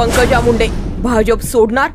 पंकजा मुंडे भाजप सोडणार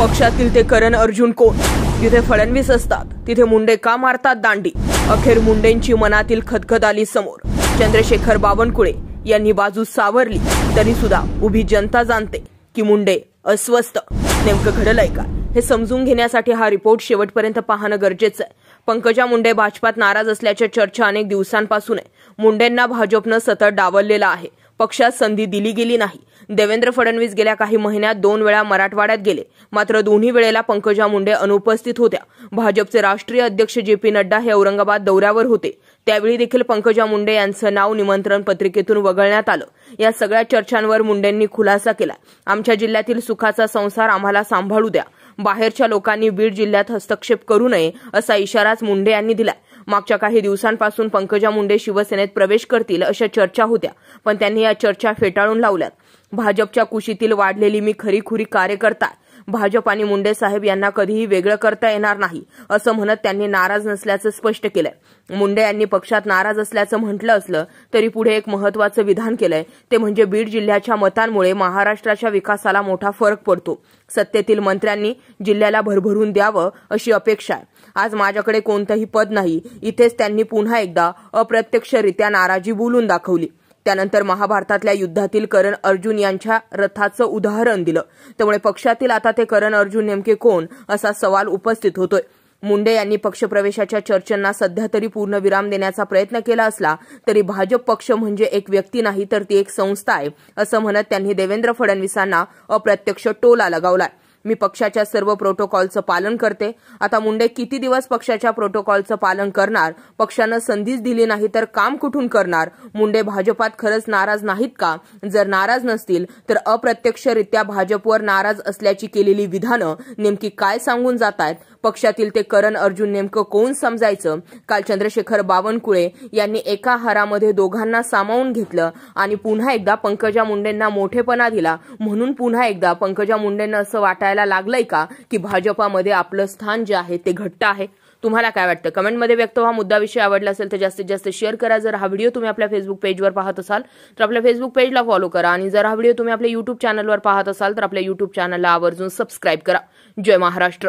पक्षातील ते करण अर्जुन कोण जिथे फडणवीस असतात तिथे मुंडे का मारतात दांडी अखेर मुंडेंची मनातील खदखद आली समोर चंद्रशेखर बावनकुळे यांनी बाजू सावरली तरी सुद्धा उभी जनता जाणते की मुंडे अस्वस्थ नेमकं घडलंय का हे समजून घेण्यासाठी हा रिपोर्ट शेवटपर्यंत पाहणं गरजेचं आहे पंकजा मुंडे भाजपात नाराज असल्याच्या चर्चा अनेक दिवसांपासून आहे मुंडेंना भाजपनं सतत डावललेलं आहे पक्षात संधी दिली गेली नाही देवेंद्र फडणवीस गेल्या काही महिन्यात दोन वेळा मराठवाड्यात गेले मात्र दोन्ही वेळेला पंकजा मुंडे अनुपस्थित होत्या भाजपचे राष्ट्रीय अध्यक्ष जे पी नड्डा हे औरंगाबाद दौऱ्यावर होते त्यावेळी देखील पंकजा मुंडे यांचं नाव निमंत्रण पत्रिकेतून वगळण्यात आलं या सगळ्या चर्चांवर मुंडेंनी खुलासा केला आमच्या जिल्ह्यातील सुखाचा संसार आम्हाला सांभाळू द्या बाहेरच्या लोकांनी बीड जिल्ह्यात हस्तक्षेप करू नये असा इशाराच मुंडे यांनी दिला मागच्या काही दिवसांपासून पंकजा मुंडे शिवसेनेत प्रवेश करतील अशा चर्चा होत्या पण त्यांनी या चर्चा फेटाळून लावल्यात भाजपच्या कुशीतील वाढलेली मी खरीखुरी कार्यकर्ता भाजप आणि मुंडे साहेब यांना कधीही वेगळं करता येणार नाही असं म्हणत त्यांनी नाराज नसल्याचं स्पष्ट केलंय मुंडे यांनी पक्षात नाराज असल्याचं म्हटलं असलं तरी पुढे एक महत्वाचं विधान केलंय ते म्हणजे बीड जिल्ह्याच्या मतांमुळे महाराष्ट्राच्या विकासाला मोठा फरक पडतो सत्तेतील मंत्र्यांनी जिल्ह्याला भरभरून द्यावं अशी अपेक्षा आहे आज माझ्याकडे कोणतंही पद नाही इथेच त्यांनी पुन्हा एकदा अप्रत्यक्षरित्या नाराजी बोलून दाखवली त्यानंतर महाभारतातल्या युद्धातील करण अर्जुन यांच्या रथाचं उदाहरण दिलं त्यामुळे पक्षातील आता ते करण अर्जुन नेमके कोण असा सवाल उपस्थित होतोय मुंडे यांनी पक्षप्रवेशाच्या चर्चांना सध्या तरी पूर्ण विराम देण्याचा प्रयत्न केला असला तरी भाजप पक्ष म्हणजे एक व्यक्ती नाही तर ती एक संस्था आहे असं म्हणत त्यांनी देवेंद्र फडणवीसांना अप्रत्यक्ष टोला लगावलाय मी पक्षाच्या सर्व प्रोटोकॉलचं पालन करते आता मुंडे किती दिवस पक्षाच्या प्रोटोकॉलचं पालन करणार पक्षानं संधीच दिली नाही तर काम कुठून करणार मुंडे भाजपात खरंच नाराज नाहीत का जर नाराज नसतील तर अप्रत्यक्षरित्या भाजपवर नाराज असल्याची केलेली विधानं नेमकी काय सांगून जात आहेत पक्षातील ते करण अर्जुन नेमकं कोण समजायचं काल चंद्रशेखर बावनकुळे यांनी एका हारामध्ये दोघांना सामावून घेतलं आणि पुन्हा एकदा पंकजा मुंडेंना मोठेपणा दिला म्हणून पुन्हा एकदा पंकजा मुंडेंना असं वाटायला वाटायला लागलंय का की भाजपामध्ये आपलं स्थान जे आहे ते घट्ट आहे तुम्हाला काय वाटतं कमेंटमध्ये व्यक्त व्हा मुद्दाविषयी आवडला असेल तर जास्तीत जास्त शेअर करा जर हा व्हिडिओ तुम्ही आपल्या फेसबुक पेजवर पाहत असाल तर आपल्या फेसबुक पेजला फॉलो करा आणि जर हा व्हिडिओ तुम्ही आपल्या युट्यूब चॅनलवर पाहत असाल तर आपल्या युट्यूब चॅनलला आवर्जून सबस्क्राईब करा जय महाराष्ट्र